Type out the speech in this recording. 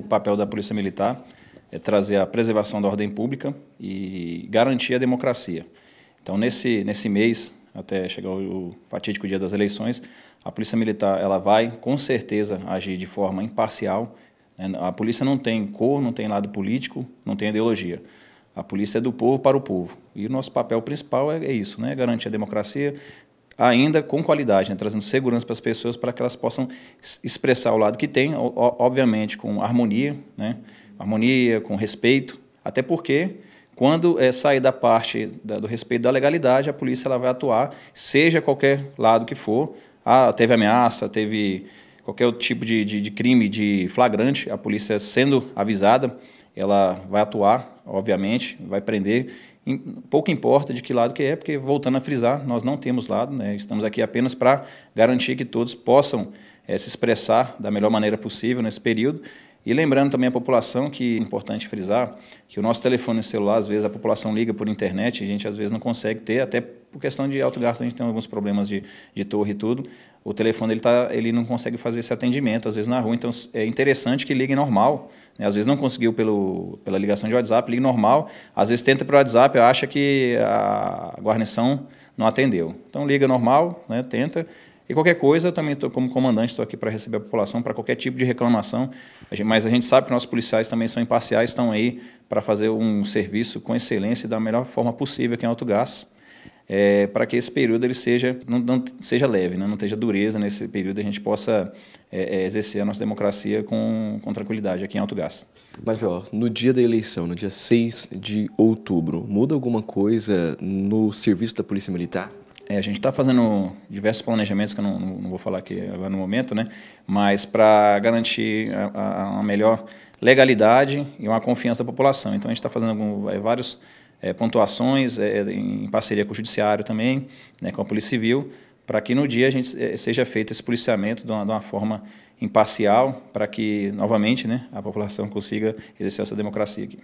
o papel da Polícia Militar é trazer a preservação da ordem pública e garantir a democracia. Então, nesse, nesse mês, até chegar o fatídico dia das eleições, a Polícia Militar ela vai, com certeza, agir de forma imparcial. Né? A polícia não tem cor, não tem lado político, não tem ideologia. A polícia é do povo para o povo. E o nosso papel principal é, é isso, né? garantir a democracia, ainda com qualidade, né? trazendo segurança para as pessoas para que elas possam expressar o lado que tem, obviamente com harmonia, né? harmonia, com respeito, até porque quando é, sair da parte da, do respeito da legalidade, a polícia ela vai atuar, seja qualquer lado que for, ah, teve ameaça, teve qualquer tipo de, de, de crime, de flagrante, a polícia sendo avisada, ela vai atuar obviamente, vai prender. Pouco importa de que lado que é, porque, voltando a frisar, nós não temos lado, né? estamos aqui apenas para garantir que todos possam é, se expressar da melhor maneira possível nesse período e lembrando também a população que é importante frisar que o nosso telefone celular, às vezes a população liga por internet, a gente às vezes não consegue ter, até por questão de alto gasto, a gente tem alguns problemas de, de torre e tudo. O telefone ele, tá, ele não consegue fazer esse atendimento, às vezes na rua, então é interessante que ligue normal. Né? Às vezes não conseguiu pelo, pela ligação de WhatsApp, ligue normal. Às vezes tenta pelo WhatsApp, acha que a guarnição não atendeu. Então liga normal, né? tenta. E qualquer coisa, eu também, estou como comandante, estou aqui para receber a população para qualquer tipo de reclamação. A gente, mas a gente sabe que nossos policiais também são imparciais, estão aí para fazer um serviço com excelência e da melhor forma possível aqui em Alto Gás. É, eh, para que esse período ele seja não, não seja leve, né? não esteja dureza nesse período, a gente possa é, é, exercer a nossa democracia com, com tranquilidade aqui em Alto Gás. Major, no dia da eleição, no dia 6 de outubro, muda alguma coisa no serviço da Polícia Militar? É, a gente está fazendo diversos planejamentos que eu não, não, vou falar aqui agora no momento, né? mas para garantir a, uma melhor legalidade e uma confiança da população. Então a gente está fazendo algum, é, vários é, pontuações é, em parceria com o judiciário também, né, com a Polícia Civil, para que no dia a gente é, seja feito esse policiamento de uma, de uma forma imparcial, para que novamente né, a população consiga exercer essa democracia aqui.